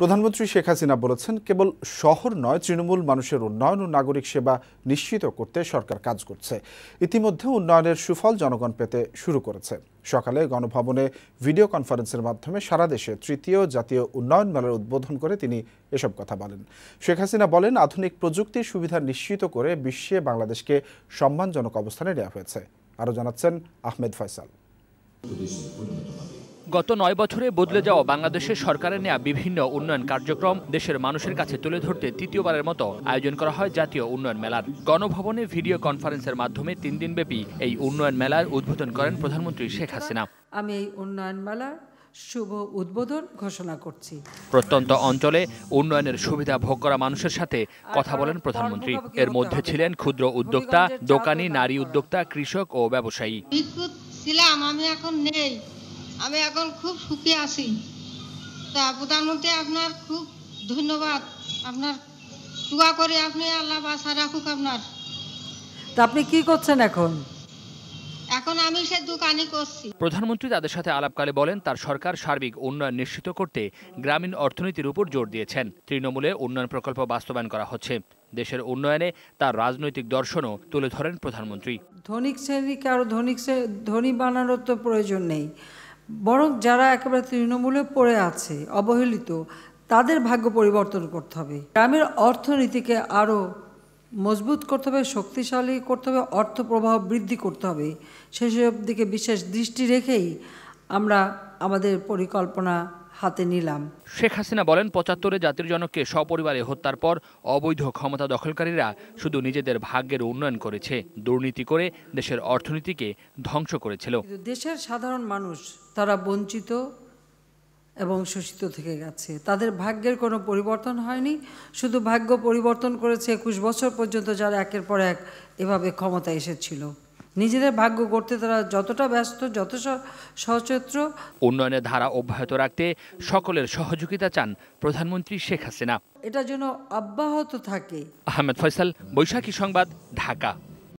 প্রধানমন্ত্রী শেখ হাসিনা বলেছেন কেবল শহর নয় তৃণমূল মানুষের উন্নয়ন ও নাগরিক সেবা নিশ্চিত করতে সরকার কাজ করছে ইতিমধ্যে উন্নয়নের সুফল জনগণ পেতে শুরু করেছে সকালে গণভবনে ভিডিও কনফারেন্সের মাধ্যমে সারা দেশে তৃতীয় জাতীয় উন্নয়ন মেলার উদ্বোধন করে তিনি এসব কথা বলেন শেখ হাসিনা বলেন আধুনিক প্রযুক্তির সুবিধা নিশ্চিত করে বিশ্বে বাংলাদেশকে সম্মানজনক অবস্থানে নেওয়া হয়েছে আরও জানাচ্ছেন আহমেদ ফয়সাল গত নয় বছরে বদলে যাওয়া বাংলাদেশের সরকারের নেয়া বিভিন্ন উন্নয়ন কার্যক্রম দেশের মানুষের কাছে তুলে ধরতে তৃতীয়বারের মতো আয়োজন করা হয় জাতীয় উন্নয়ন মেলার গণভবনে ভিডিও কনফারেন্সের মাধ্যমে তিন দিনব্যাপী এই উন্নয়ন মেলার উদ্বোধন করেন প্রধানমন্ত্রী শেখ হাসিনা আমি এই উন্নয়ন মেলা শুভ উদ্বোধন ঘোষণা করছি প্রত্যন্ত অঞ্চলে উন্নয়নের সুবিধা ভোগ করা মানুষের সাথে কথা বলেন প্রধানমন্ত্রী এর মধ্যে ছিলেন ক্ষুদ্র উদ্যোক্তা দোকানি নারী উদ্যোক্তা কৃষক ও ব্যবসায়ী ছিলাম আমি এখন নেই আমি এখন খুব সুখী আছি তা প্রধানমন্ত্রী আপনার খুব ধন্যবাদ আপনার দোয়া করে আপনি আল্লাহ বাসা রাখুক আপনার তা আপনি কি করছেন এখন এখন আমি সে দোকানই করছি প্রধানমন্ত্রী তাদের সাথে আলাপকালে বলেন তার সরকার সার্বিক উন্নয়ন নিশ্চিত করতে গ্রামীণ অর্থনীতির উপর জোর দিয়েছেন তৃণমূলে উন্নয়ন প্রকল্প বাস্তবায়ন করা হচ্ছে দেশের উন্নয়নে তার রাজনৈতিক দর্শনও তুলে ধরেন প্রধানমন্ত্রী ধনী শ্রেণীকে আরও ধনিক ধনী বানানোর তো প্রয়োজন নেই বরং যারা একেবারে তৃণমূলে পড়ে আছে অবহেলিত তাদের ভাগ্য পরিবর্তন করতে হবে গ্রামের অর্থনীতিকে আরও মজবুত করতে হবে শক্তিশালী করতে হবে অর্থ প্রবাহ বৃদ্ধি করতে হবে সেসব দিকে বিশেষ দৃষ্টি রেখেই আমরা আমাদের পরিকল্পনা হাতে নিলাম শেখ হাসিনা বলেন পঁচাত্তরে জাতির জনককে সপরিবারে হত্যার পর অবৈধ ক্ষমতা দখলকারীরা শুধু নিজেদের ভাগ্যের উন্নয়ন করেছে দুর্নীতি করে দেশের অর্থনীতিকে ধ্বংস করেছিল দেশের সাধারণ মানুষ তারা বঞ্চিত এবং শোষিত থেকে গেছে তাদের ভাগ্যের কোনো পরিবর্তন হয়নি শুধু ভাগ্য পরিবর্তন করেছে একুশ বছর পর্যন্ত যারা একের পর এক এভাবে ক্ষমতা এসেছিল নিজেদের ভাগ্য করতে তারা যতটা ব্যস্ত যত সচেত্র উন্নয়নের ধারা অব্যাহত রাখতে সকলের সহযোগিতা চান প্রধানমন্ত্রী শেখ হাসিনা এটা যেন অব্যাহত থাকে আহমেদ ফয়সাল বৈশাখী সংবাদ ঢাকা